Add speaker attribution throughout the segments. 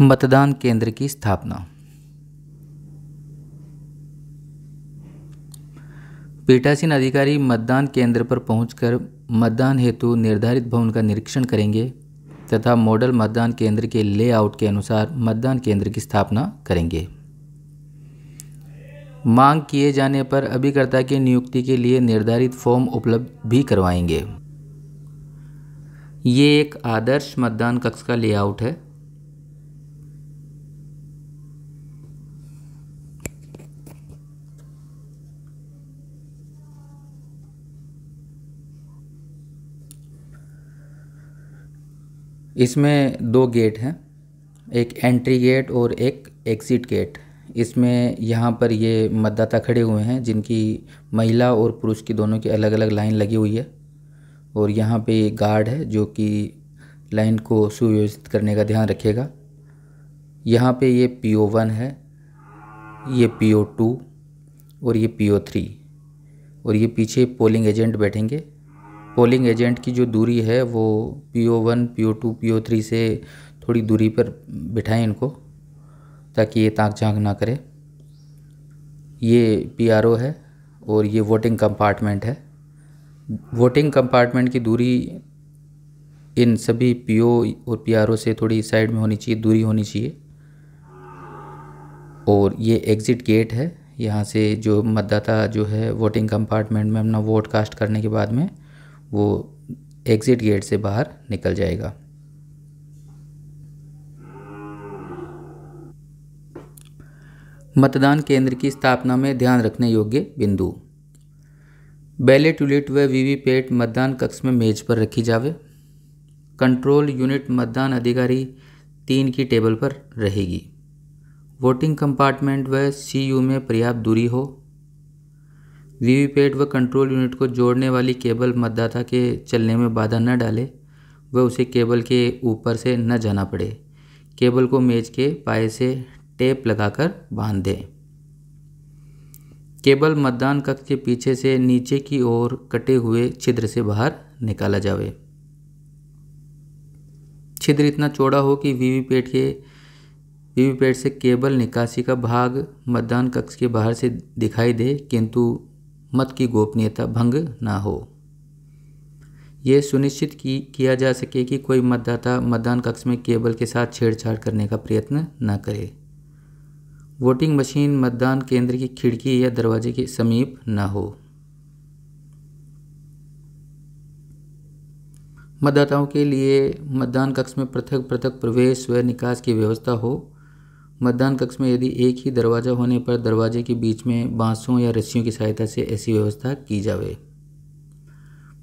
Speaker 1: मतदान केंद्र की स्थापना पीठासीन अधिकारी मतदान केंद्र पर पहुंचकर मतदान हेतु निर्धारित भवन का निरीक्षण करेंगे तथा मॉडल मतदान केंद्र के लेआउट के अनुसार मतदान केंद्र की स्थापना करेंगे मांग किए जाने पर अभिकर्ता की नियुक्ति के लिए निर्धारित फॉर्म उपलब्ध भी करवाएंगे ये एक आदर्श मतदान कक्ष का लेआउट है इसमें दो गेट हैं एक एंट्री गेट और एक एग्ज़िट गेट इसमें यहाँ पर ये मतदाता खड़े हुए हैं जिनकी महिला और पुरुष की दोनों की अलग अलग लाइन लगी हुई है और यहाँ पे गार्ड है जो कि लाइन को सुव्यवस्थित करने का ध्यान रखेगा यहाँ पे ये पी ओ वन है ये पी ओ टू और ये पी ओ थ्री और ये पीछे पोलिंग एजेंट बैठेंगे पोलिंग एजेंट की जो दूरी है वो P O one P O two P O three से थोड़ी दूरी पर बिठाएं इनको ताकि ये ताक झाँक ना करे ये पी आर ओ है और ये वोटिंग कंपार्टमेंट है वोटिंग कंपार्टमेंट की दूरी इन सभी पी ओ और पी आर ओ से थोड़ी साइड में होनी चाहिए दूरी होनी चाहिए और ये एग्ज़िट गेट है यहाँ से जो मतदाता जो है वोटिंग कंपार्टमेंट में अपना वोट कास्ट करने के बाद में वो एग्ज़िट गेट से बाहर निकल जाएगा मतदान केंद्र की स्थापना में ध्यान रखने योग्य बिंदु बैलेट टूलेट व वीवीपैट मतदान कक्ष में मेज पर रखी जावे कंट्रोल यूनिट मतदान अधिकारी तीन की टेबल पर रहेगी वोटिंग कंपार्टमेंट व सीयू में पर्याप्त दूरी हो वीवीपैट व कंट्रोल यूनिट को जोड़ने वाली केबल मतदाता के चलने में बाधा न डाले व उसे केबल के ऊपर से न जाना पड़े केबल को मेज के पाए से टेप लगाकर बांध दें केबल मतदान कक्ष के पीछे से नीचे की ओर कटे हुए छिद्र से बाहर निकाला जावे छिद्र इतना चौड़ा हो कि वीवीपैट के वीवीपैट से केबल निकासी का भाग मतदान कक्ष के बाहर से दिखाई दे किंतु मत की गोपनीयता भंग ना हो यह सुनिश्चित की किया जा सके कि कोई मतदाता मतदान कक्ष में केबल के साथ छेड़छाड़ करने का प्रयत्न न करे वोटिंग मशीन मतदान केंद्र की खिड़की या दरवाजे के समीप न हो मतदाताओं के लिए मतदान कक्ष में पृथक पृथक प्रवेश व निकास की व्यवस्था हो मतदान कक्ष में यदि एक ही दरवाज़ा होने पर दरवाजे के बीच में बांसों या रस्सियों की सहायता से ऐसी व्यवस्था की जावे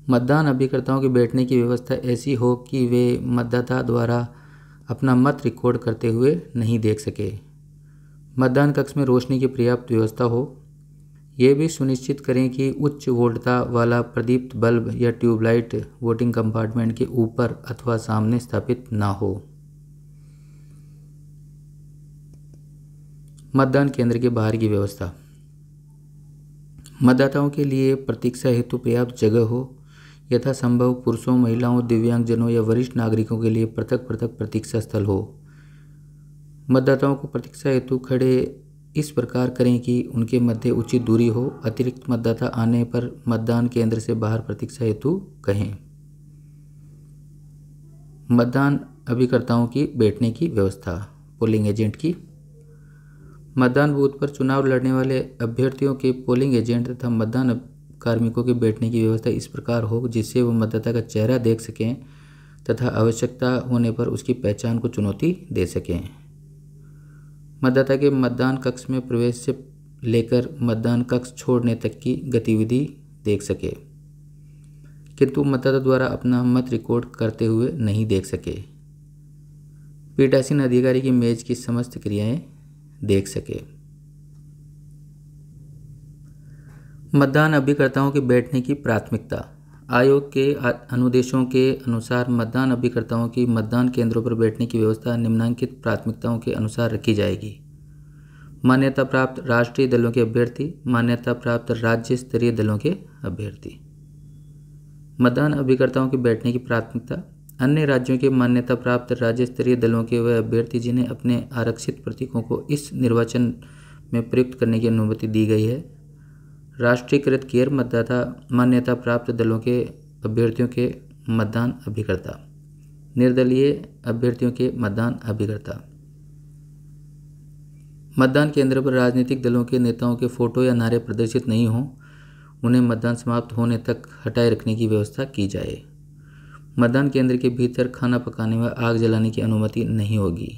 Speaker 1: मतदान अभिकर्ताओं के बैठने की व्यवस्था ऐसी हो कि वे मतदाता द्वारा अपना मत रिकॉर्ड करते हुए नहीं देख सके मतदान कक्ष में रोशनी की पर्याप्त व्यवस्था हो यह भी सुनिश्चित करें कि उच्च वोल्टता वाला प्रदीप्त बल्ब या ट्यूबलाइट वोटिंग कंपार्टमेंट के ऊपर अथवा सामने स्थापित ना हो मतदान केंद्र के बाहर की व्यवस्था मतदाताओं के लिए प्रतीक्षा हेतु पर्याप्त जगह हो यथासंभव पुरुषों महिलाओं दिव्यांगजनों या वरिष्ठ नागरिकों के लिए पृथक पृथक प्रतीक्षा स्थल हो मतदाताओं को प्रतीक्षा हेतु खड़े इस प्रकार करें कि उनके मध्य उचित दूरी हो अतिरिक्त मतदाता आने पर मतदान केंद्र से बाहर प्रतीक्षा हेतु कहें मतदान अभिकर्ताओं की बैठने की व्यवस्था पोलिंग एजेंट की मतदान बूथ पर चुनाव लड़ने वाले अभ्यर्थियों के पोलिंग एजेंट तथा मतदान कार्मिकों के बैठने की व्यवस्था इस प्रकार हो जिससे वो मतदाता का चेहरा देख सकें तथा आवश्यकता होने पर उसकी पहचान को चुनौती दे सकें मतदाता के मतदान कक्ष में प्रवेश से लेकर मतदान कक्ष छोड़ने तक की गतिविधि देख सके किंतु मतदाता द्वारा अपना मत रिकॉर्ड करते हुए नहीं देख सके पीठासीन अधिकारी की मेज की समस्त क्रियाएं देख सके मतदान अभिकर्ताओं के बैठने की प्राथमिकता आयोग के अनुदेशों के अनुसार मतदान अभिकर्ताओं की मतदान केंद्रों पर बैठने की व्यवस्था निम्नांकित प्राथमिकताओं के अनुसार रखी जाएगी मान्यता प्राप्त राष्ट्रीय दलों के अभ्यर्थी मान्यता प्राप्त राज्य स्तरीय दलों के अभ्यर्थी मतदान अभिकर्ताओं के बैठने की प्राथमिकता अन्य राज्यों के मान्यता प्राप्त राज्य स्तरीय दलों के वह अभ्यर्थी जिन्हें अपने आरक्षित प्रतीकों को इस निर्वाचन में प्रयुक्त करने की अनुमति दी गई है राष्ट्रीयकृत गैर मतदाता मान्यता प्राप्त दलों के अभ्यर्थियों के मतदान अभिकर्ता निर्दलीय अभ्यर्थियों के मतदान अभिकर्ता मतदान केंद्र पर राजनीतिक दलों के नेताओं के फोटो या नारे प्रदर्शित नहीं हों उन्हें मतदान समाप्त होने तक हटाए रखने की व्यवस्था की जाए मतदान केंद्र के भीतर खाना पकाने व आग जलाने की अनुमति नहीं होगी